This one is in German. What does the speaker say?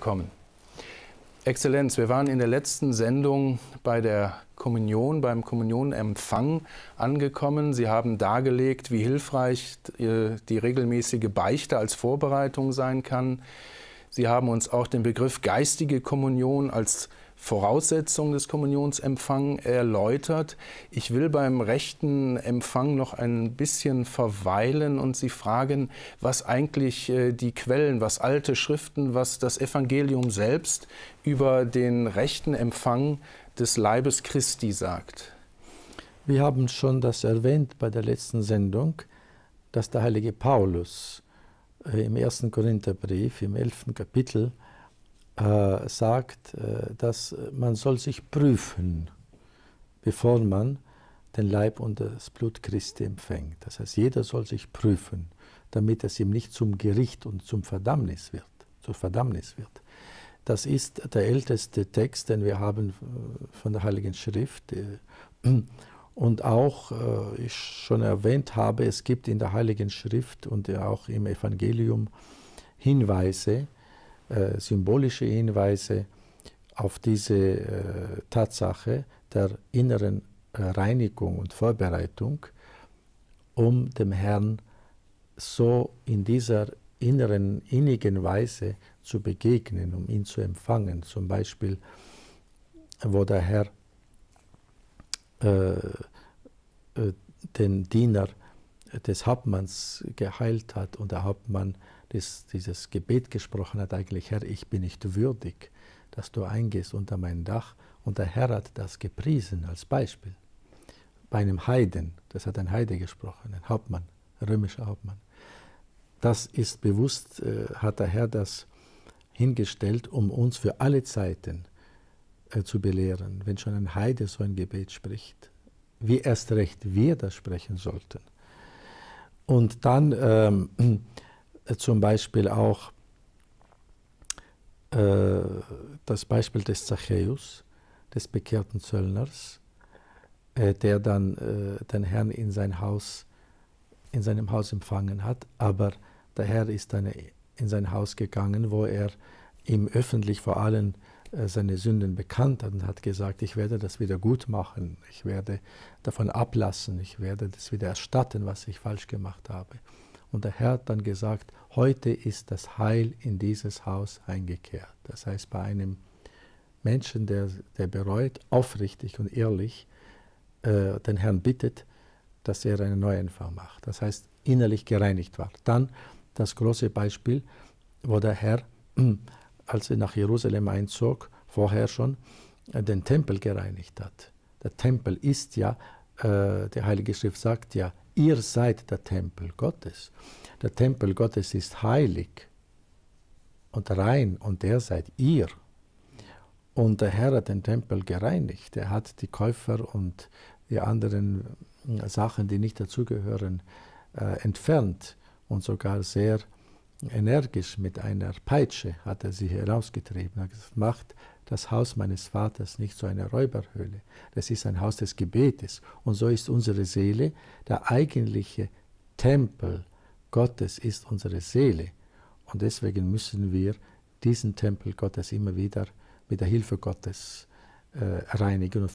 Willkommen. Exzellenz, wir waren in der letzten Sendung bei der Kommunion, beim Kommunionempfang angekommen. Sie haben dargelegt, wie hilfreich äh, die regelmäßige Beichte als Vorbereitung sein kann. Sie haben uns auch den Begriff geistige Kommunion als Voraussetzungen des Kommunionsempfangs erläutert. Ich will beim rechten Empfang noch ein bisschen verweilen und Sie fragen, was eigentlich äh, die Quellen, was alte Schriften, was das Evangelium selbst über den rechten Empfang des Leibes Christi sagt. Wir haben schon das erwähnt bei der letzten Sendung, dass der heilige Paulus äh, im ersten Korintherbrief im elften Kapitel äh, sagt, äh, dass man soll sich prüfen, bevor man den Leib und das Blut Christi empfängt. Das heißt, jeder soll sich prüfen, damit es ihm nicht zum Gericht und zum Verdammnis wird, zur Verdammnis wird. Das ist der älteste Text, den wir haben äh, von der Heiligen Schrift. Äh, und auch, ich schon erwähnt habe, es gibt in der Heiligen Schrift und auch im Evangelium Hinweise äh, symbolische Hinweise auf diese äh, Tatsache der inneren äh, Reinigung und Vorbereitung, um dem Herrn so in dieser inneren, innigen Weise zu begegnen, um ihn zu empfangen. Zum Beispiel, wo der Herr äh, äh den Diener des Hauptmanns geheilt hat und der Hauptmann das, dieses Gebet gesprochen hat, eigentlich, Herr, ich bin nicht würdig, dass du eingehst unter mein Dach. Und der Herr hat das gepriesen als Beispiel. Bei einem Heiden, das hat ein Heide gesprochen, ein Hauptmann, römischer Hauptmann. Das ist bewusst, äh, hat der Herr das hingestellt, um uns für alle Zeiten äh, zu belehren, wenn schon ein Heide so ein Gebet spricht, wie erst recht wir das sprechen sollten. Und dann ähm, äh, zum Beispiel auch äh, das Beispiel des Zachäus, des bekehrten Zöllners, äh, der dann äh, den Herrn in sein Haus, in seinem Haus empfangen hat, aber der Herr ist dann in sein Haus gegangen, wo er ihm öffentlich vor allen äh, seine Sünden bekannt hat und hat gesagt, ich werde das wieder gut machen, ich werde davon ablassen, ich werde das wieder erstatten, was ich falsch gemacht habe. Und der Herr hat dann gesagt, heute ist das Heil in dieses Haus eingekehrt. Das heißt, bei einem Menschen, der, der bereut, aufrichtig und ehrlich äh, den Herrn bittet, dass er einen Neuanfang macht. Das heißt, innerlich gereinigt war. Dann das große Beispiel, wo der Herr als sie nach Jerusalem einzog, vorher schon, äh, den Tempel gereinigt hat. Der Tempel ist ja, äh, die Heilige Schrift sagt ja, ihr seid der Tempel Gottes. Der Tempel Gottes ist heilig und rein und der seid ihr. Und der Herr hat den Tempel gereinigt. Er hat die Käufer und die anderen äh, Sachen, die nicht dazugehören, äh, entfernt und sogar sehr energisch mit einer Peitsche hat er sie herausgetrieben. Er hat gesagt, macht das Haus meines Vaters nicht zu einer Räuberhöhle. Das ist ein Haus des Gebetes. Und so ist unsere Seele der eigentliche Tempel Gottes ist unsere Seele. Und deswegen müssen wir diesen Tempel Gottes immer wieder mit der Hilfe Gottes äh, reinigen und